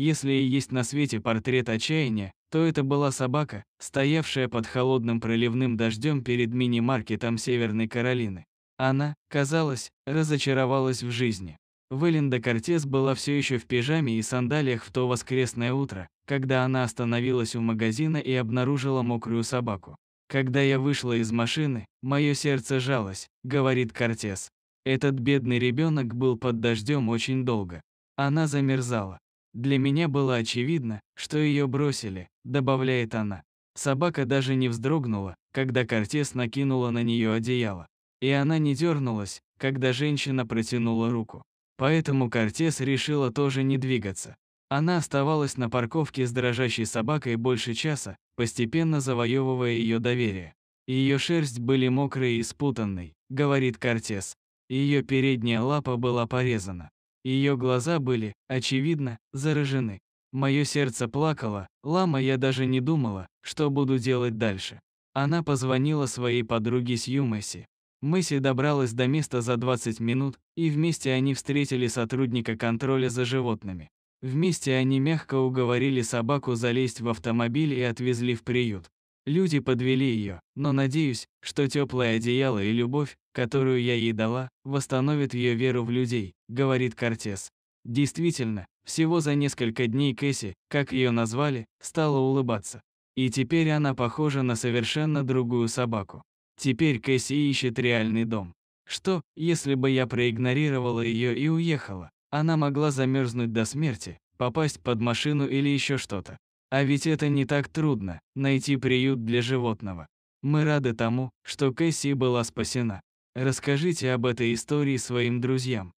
Если и есть на свете портрет отчаяния, то это была собака, стоявшая под холодным проливным дождем перед мини-маркетом Северной Каролины. Она, казалось, разочаровалась в жизни. Валенда Кортес была все еще в пижаме и сандалиях в то воскресное утро, когда она остановилась у магазина и обнаружила мокрую собаку. «Когда я вышла из машины, мое сердце жалось», — говорит Кортес. Этот бедный ребенок был под дождем очень долго. Она замерзала. Для меня было очевидно, что ее бросили, добавляет она. Собака даже не вздрогнула, когда Кортес накинула на нее одеяло. И она не дернулась, когда женщина протянула руку. Поэтому Кортес решила тоже не двигаться. Она оставалась на парковке с дрожащей собакой больше часа, постепенно завоевывая ее доверие. Ее шерсть были мокрой и спутанной, говорит Кортес. Ее передняя лапа была порезана. Ее глаза были, очевидно, заражены. Мое сердце плакало, лама я даже не думала, что буду делать дальше. Она позвонила своей подруге Сьюмэси. Мэсси добралась до места за 20 минут, и вместе они встретили сотрудника контроля за животными. Вместе они мягко уговорили собаку залезть в автомобиль и отвезли в приют. Люди подвели ее, но надеюсь, что теплое одеяло и любовь, которую я ей дала, восстановит ее веру в людей, говорит Кортес. Действительно, всего за несколько дней Кэсси, как ее назвали, стала улыбаться. И теперь она похожа на совершенно другую собаку. Теперь Кэсси ищет реальный дом. Что, если бы я проигнорировала ее и уехала? Она могла замерзнуть до смерти, попасть под машину или еще что-то. А ведь это не так трудно – найти приют для животного. Мы рады тому, что Кэсси была спасена. Расскажите об этой истории своим друзьям.